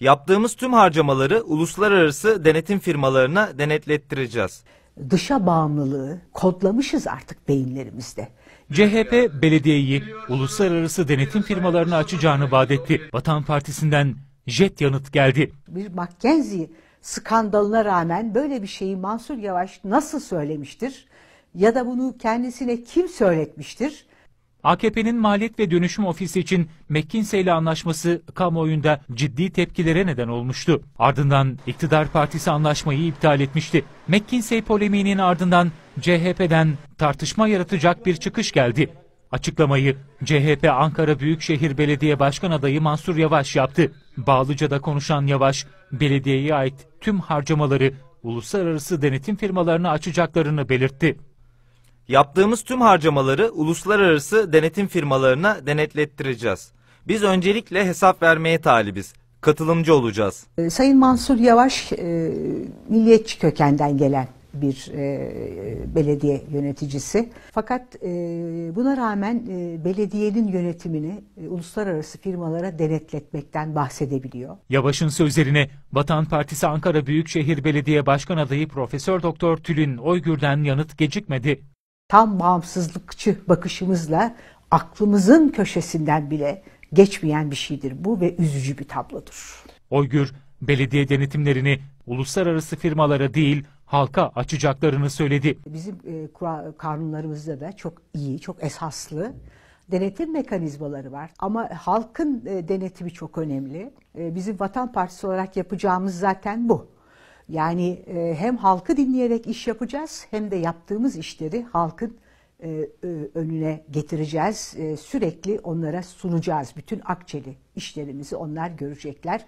Yaptığımız tüm harcamaları uluslararası denetim firmalarına denetlettireceğiz. Dışa bağımlılığı kodlamışız artık beyinlerimizde. CHP belediyeyi uluslararası denetim firmalarına açacağını vaat etti. Vatan Partisi'nden jet yanıt geldi. Bir Mackenzie skandalına rağmen böyle bir şeyi Mansur Yavaş nasıl söylemiştir? Ya da bunu kendisine kim söyletmiştir? AKP'nin maliyet ve dönüşüm ofisi için McKinsey ile anlaşması kamuoyunda ciddi tepkilere neden olmuştu. Ardından iktidar partisi anlaşmayı iptal etmişti. McKinsey polemiğinin ardından CHP'den tartışma yaratacak bir çıkış geldi. Açıklamayı CHP Ankara Büyükşehir Belediye Başkan adayı Mansur Yavaş yaptı. Bağlıca'da konuşan Yavaş, belediyeye ait tüm harcamaları uluslararası denetim firmalarına açacaklarını belirtti. Yaptığımız tüm harcamaları uluslararası denetim firmalarına denetlettireceğiz. Biz öncelikle hesap vermeye talibiz. Katılımcı olacağız. Ee, Sayın Mansur Yavaş e, milliyetçi kökenden gelen bir e, belediye yöneticisi. Fakat e, buna rağmen e, belediyenin yönetimini uluslararası firmalara denetletmekten bahsedebiliyor. Yavaş'ın sözlerine Vatan Partisi Ankara Büyükşehir Belediye Başkan Adayı Profesör Doktor Tülin Oygür'den yanıt gecikmedi tam bağımsızlıkçı bakışımızla aklımızın köşesinden bile geçmeyen bir şeydir bu ve üzücü bir tablodur. Oygür, belediye denetimlerini uluslararası firmalara değil halka açacaklarını söyledi. Bizim e, kanunlarımızda da çok iyi, çok esaslı denetim mekanizmaları var. Ama halkın e, denetimi çok önemli. E, bizim Vatan Partisi olarak yapacağımız zaten bu. Yani e, hem halkı dinleyerek iş yapacağız hem de yaptığımız işleri halkın e, e, önüne getireceğiz. E, sürekli onlara sunacağız. Bütün akçeli işlerimizi onlar görecekler.